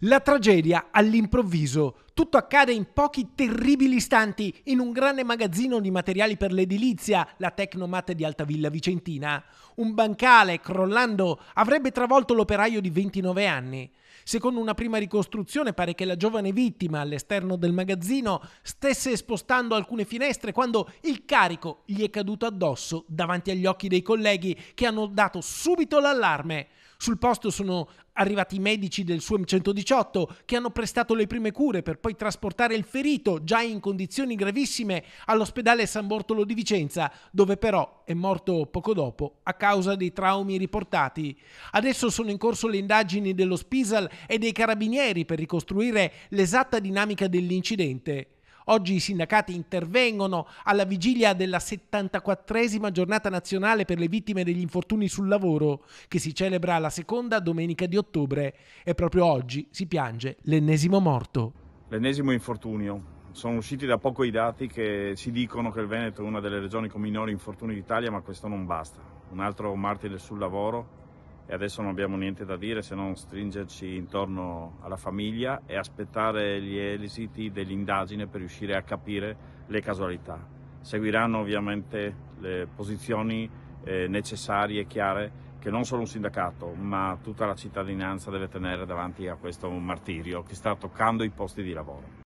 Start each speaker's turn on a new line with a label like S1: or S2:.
S1: La tragedia all'improvviso tutto accade in pochi terribili istanti in un grande magazzino di materiali per l'edilizia, la Tecnomat di Altavilla Vicentina. Un bancale, crollando, avrebbe travolto l'operaio di 29 anni. Secondo una prima ricostruzione pare che la giovane vittima all'esterno del magazzino stesse spostando alcune finestre quando il carico gli è caduto addosso davanti agli occhi dei colleghi che hanno dato subito l'allarme. Sul posto sono arrivati i medici del SUEM 118 che hanno prestato le prime cure per poi trasportare il ferito, già in condizioni gravissime, all'ospedale San Bortolo di Vicenza, dove però è morto poco dopo a causa dei traumi riportati. Adesso sono in corso le indagini dello Spisal e dei carabinieri per ricostruire l'esatta dinamica dell'incidente. Oggi i sindacati intervengono alla vigilia della 74esima giornata nazionale per le vittime degli infortuni sul lavoro, che si celebra la seconda domenica di ottobre e proprio oggi si piange l'ennesimo morto.
S2: L'ennesimo infortunio. Sono usciti da poco i dati che ci dicono che il Veneto è una delle regioni con minori infortuni d'Italia, ma questo non basta. Un altro martire sul lavoro e adesso non abbiamo niente da dire se non stringerci intorno alla famiglia e aspettare gli esiti dell'indagine per riuscire a capire le casualità. Seguiranno ovviamente le posizioni eh, necessarie e chiare che non solo un sindacato, ma tutta la cittadinanza deve tenere davanti a questo martirio che sta toccando i posti di lavoro.